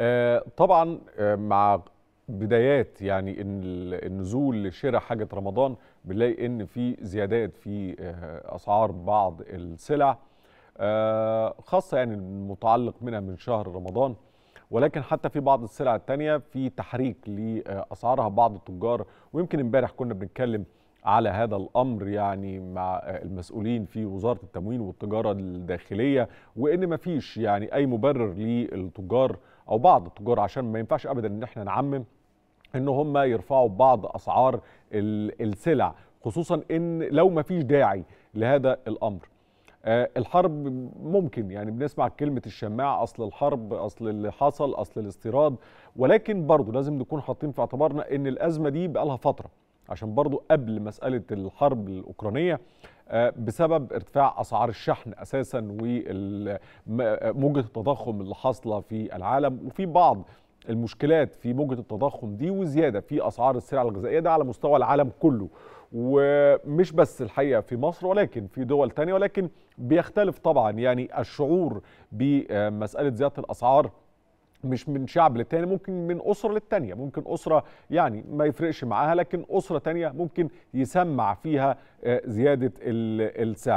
آه، طبعا آه، مع بدايات يعني النزول لشراء حاجه رمضان بنلاقي ان في زيادات في آه، اسعار بعض السلع خاصه يعني المتعلق منها من شهر رمضان ولكن حتى في بعض السلع التانية في تحريك لاسعارها بعض التجار ويمكن امبارح كنا بنتكلم على هذا الامر يعني مع المسؤولين في وزاره التموين والتجاره الداخليه وان ما فيش يعني اي مبرر للتجار او بعض التجار عشان ما ينفعش ابدا ان احنا نعمم ان هم يرفعوا بعض اسعار السلع خصوصا ان لو ما فيش داعي لهذا الامر آه، الحرب ممكن يعني بنسمع كلمة الشماعة أصل الحرب أصل اللي حصل أصل الاستيراد ولكن برضو لازم نكون حاطين في اعتبارنا أن الأزمة دي بقالها فترة عشان برضو قبل مسألة الحرب الأوكرانية آه، بسبب ارتفاع اسعار الشحن اساسا وموجه التضخم اللي حاصله في العالم وفي بعض المشكلات في موجه التضخم دي وزياده في اسعار السلع الغذائيه ده على مستوى العالم كله ومش بس الحقيقه في مصر ولكن في دول تانية ولكن بيختلف طبعا يعني الشعور بمساله زياده الاسعار مش من شعب للتاني ممكن من أسرة للتانية ممكن أسرة يعني ما يفرقش معاها لكن أسرة تانية ممكن يسمع فيها آه، زيادة السعر